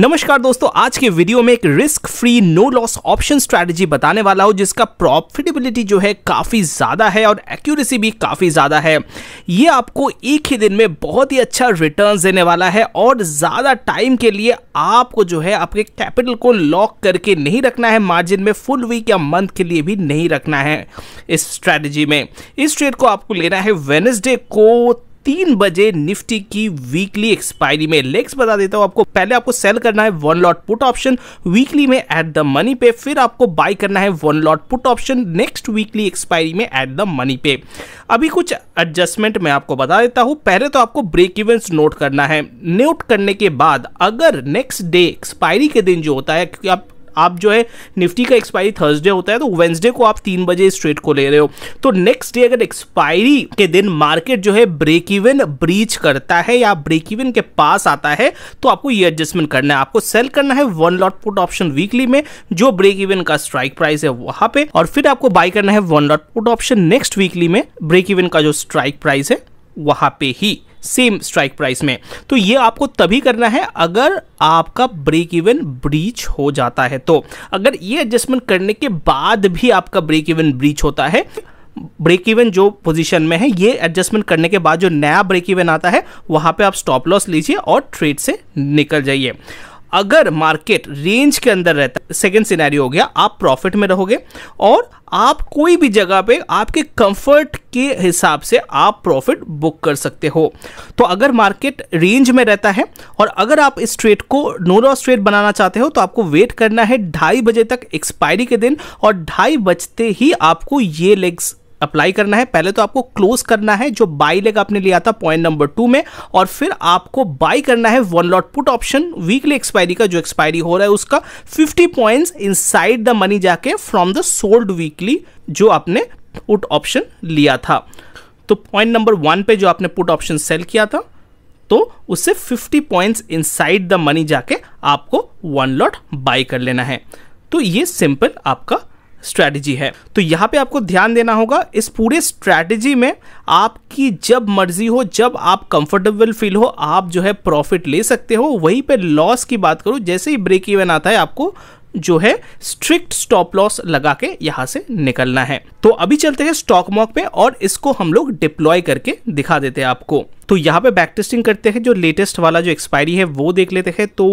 नमस्कार दोस्तों आज के वीडियो में एक risk free no loss option strategy बताने वाला हूं जिसका प्रॉफिटेबिलिटी जो है काफ़ी ज़्यादा है और एक्यूरेसी भी काफ़ी ज़्यादा है ये आपको एक ही दिन में बहुत ही अच्छा रिटर्न देने वाला है और ज़्यादा टाइम के लिए आपको जो है आपके कैपिटल को लॉक करके नहीं रखना है मार्जिन में फुल वीक या मंथ के लिए भी नहीं रखना है इस स्ट्रैटेजी में इस ट्रेड को आपको लेना है वेनसडे को तीन बजे निफ्टी की वीकली एक्सपायरी में लेग्स बता देता हूं आपको पहले आपको सेल करना है one lot put option weekly में एट द मनी पे फिर आपको बाय करना है one lot put option next weekly expiry में एट द मनी पे अभी कुछ एडजस्टमेंट मैं आपको बता देता हूं पहले तो आपको ब्रेक इवेंट्स नोट करना है नोट करने के बाद अगर नेक्स्ट डे एक्सपायरी के दिन जो होता है क्योंकि आप आप जो है निफ्टी का एक्सपायरी थर्सडे होता है तो वेंसडे को आप तीन बजे इस ट्रेड को ले रहे हो तो नेक्स्ट डे अगर एक्सपायरी के दिन मार्केट जो है ब्रेक इवन ब्रीच करता है या ब्रेक इवन के पास आता है तो आपको ये एडजस्टमेंट करना है आपको सेल करना है one lot put option weekly में जो ब्रेक इवन का स्ट्राइक प्राइस है वहां पे और फिर आपको बाय करना है one lot put option next weekly में ब्रेक इवन का जो स्ट्राइक प्राइस है वहां पे ही सेम स्ट्राइक प्राइस में तो ये आपको तभी करना है अगर आपका ब्रेक इवन ब्रीच हो जाता है तो अगर ये एडजस्टमेंट करने के बाद भी आपका ब्रेक इवन ब्रीच होता है ब्रेक इवन जो पोजीशन में है ये एडजस्टमेंट करने के बाद जो नया ब्रेक इवन आता है वहाँ पे आप स्टॉप लॉस लीजिए और ट्रेड से निकल जाइए अगर मार्केट रेंज के अंदर रहता है सेकेंड सिनेरियो हो गया आप प्रॉफिट में रहोगे और आप कोई भी जगह पे आपके कंफर्ट के हिसाब से आप प्रॉफिट बुक कर सकते हो तो अगर मार्केट रेंज में रहता है और अगर आप इस ट्रेड को नो लॉस ट्रेड बनाना चाहते हो तो आपको वेट करना है ढाई बजे तक एक्सपायरी के दिन और ढाई बजते ही आपको ये लेग्स अप्लाई करना है पहले तो आपको क्लोज करना है जो बाई लेग आपने लिया था पॉइंट नंबर टू में और फिर आपको बाई करना है one lot put option weekly expiry का जो एक्सपायरी हो रहा है उसका 50 पॉइंट्स इनसाइड द मनी जाके फ्रॉम द सोल्ड वीकली जो आपने पुट ऑप्शन लिया था तो पॉइंट नंबर वन पे जो आपने पुट ऑप्शन सेल किया था तो उससे 50 पॉइंट्स इनसाइड द मनी जाके आपको वन लॉट बाय कर लेना है तो ये सिंपल आपका स्ट्रैटेजी है तो यहाँ पे आपको ध्यान देना होगा इस पूरे स्ट्रैटेजी में आपकी जब मर्जी हो जब आप कंफर्टेबल फील हो आप जो है प्रॉफिट ले सकते हो वहीं पे लॉस की बात करूँ जैसे ही ब्रेक इवन आता है आपको जो है स्ट्रिक्ट स्टॉप लॉस लगा के यहां से निकलना है तो अभी चलते हैं स्टॉक मॉक पे और इसको हम लोग डिप्लॉय करके दिखा देते हैं आपको तो यहाँ पे बैक टेस्टिंग करते हैं जो लेटेस्ट वाला जो एक्सपायरी है वो देख लेते हैं तो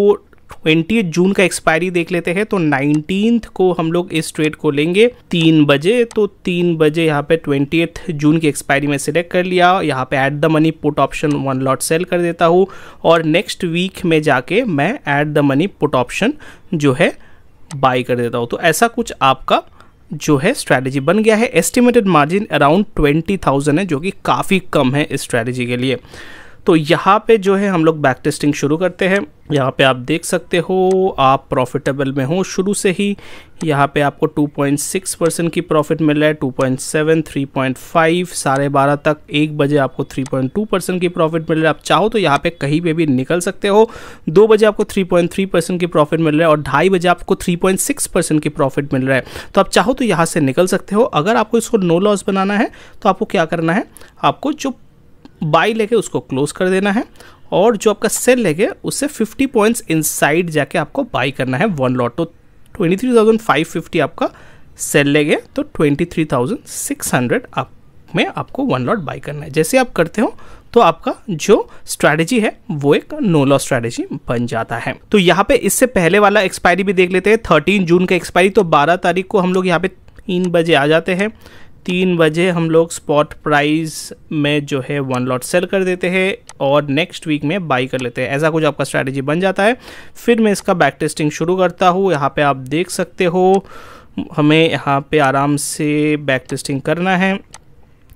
ट्वेंटी जून का एक्सपायरी देख लेते हैं तो नाइनटीन को हम लोग इस ट्रेड को लेंगे तीन बजे तो तीन बजे यहाँ पे ट्वेंटी जून की एक्सपायरी में सिलेक्ट कर लिया यहाँ पे at the money put option one lot sell कर देता हूँ और नेक्स्ट वीक में जाके मैं at the money put option जो है बाई कर देता हूँ तो ऐसा कुछ आपका जो है स्ट्रैटेजी बन गया है estimated margin around twenty thousand है जो कि काफ़ी कम है इस स्ट्रैटेजी के लिए तो यहाँ पे जो है हम लोग बैक टेस्टिंग शुरू करते हैं यहाँ पे आप देख सकते हो आप प्रॉफिटेबल में हो शुरू से ही यहाँ पे आपको 2.6 परसेंट की प्रॉफिट मिल रहा है 2.7 3.5 साढ़े बारह तक एक बजे आपको 3.2 परसेंट की प्रॉफिट मिल रहा है आप चाहो तो यहाँ पे कहीं पे भी निकल सकते हो दो बजे आपको 3.3 परसेंट की प्रॉफिट मिल रहा है और ढाई बजे आपको 3.6 परसेंट की प्रॉफिट मिल रहा है तो आप चाहो तो यहाँ से निकल सकते हो अगर आपको इसको नो लॉस बनाना है तो आपको क्या करना है आपको जो बाई लेके उसको क्लोज कर देना है और जो आपका सेल लेके उससे 50 पॉइंट्स इनसाइड जाके आपको बाई करना है वन लॉट तो 23,550 आपका सेल लेके तो 23,600 आप में आपको वन लॉट बाई करना है जैसे आप करते हो तो आपका जो स्ट्रैटेजी है वो एक नो लॉस स्ट्रैटेजी बन जाता है तो यहाँ पे इससे पहले वाला एक्सपायरी भी देख लेते हैं थर्टीन जून का एक्सपायरी तो बारह तारीख को हम लोग यहाँ पे तीन बजे आ जाते हैं तीन बजे हम लोग स्पॉट प्राइस में जो है वन लॉट सेल कर देते हैं और नेक्स्ट वीक में बाई कर लेते हैं ऐसा कुछ आपका स्ट्रैटेजी बन जाता है फिर मैं इसका बैक टेस्टिंग शुरू करता हूँ यहाँ पे आप देख सकते हो हमें यहाँ पे आराम से बैक टेस्टिंग करना है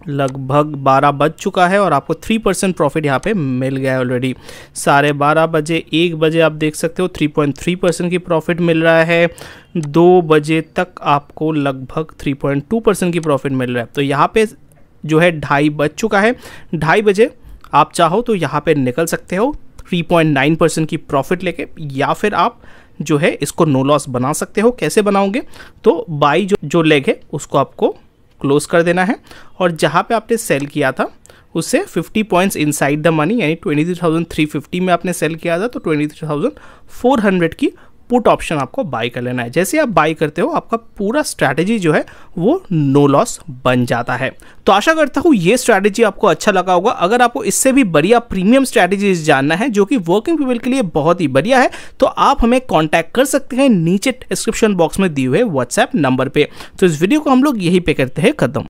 लगभग 12 बज चुका है और आपको 3 परसेंट प्रॉफिट यहाँ पे मिल गया है ऑलरेडी साढ़े बारह बजे एक बजे आप देख सकते हो 3.3 परसेंट की प्रॉफिट मिल रहा है दो बजे तक आपको लगभग 3.2 परसेंट की प्रॉफिट मिल रहा है तो यहाँ पे जो है ढाई बज चुका है ढाई बजे आप चाहो तो यहाँ पे निकल सकते हो 3.9 परसेंट की प्रॉफिट लेके या फिर आप जो है इसको नो लॉस बना सकते हो कैसे बनाओगे तो बाई जो जो लेग है उसको आपको क्लोज कर देना है और जहाँ पे आपने सेल किया था उससे 50 पॉइंट्स इनसाइड द मनी यानी 23,350 में आपने सेल किया था तो 23,400 की पुट ऑप्शन आपको बाई कर लेना है जैसे आप बाई करते हो आपका पूरा स्ट्रैटेजी जो है वो नो लॉस बन जाता है तो आशा करता हूँ ये स्ट्रैटेजी आपको अच्छा लगा होगा अगर आपको इससे भी बढ़िया प्रीमियम स्ट्रैटेजीज जानना है जो कि वर्किंग पीपल के लिए बहुत ही बढ़िया है तो आप हमें कॉन्टैक्ट कर सकते हैं नीचे डिस्क्रिप्शन बॉक्स में दिए हुए व्हाट्सएप नंबर पर तो इस वीडियो को हम लोग यहीं पे करते हैं खत्म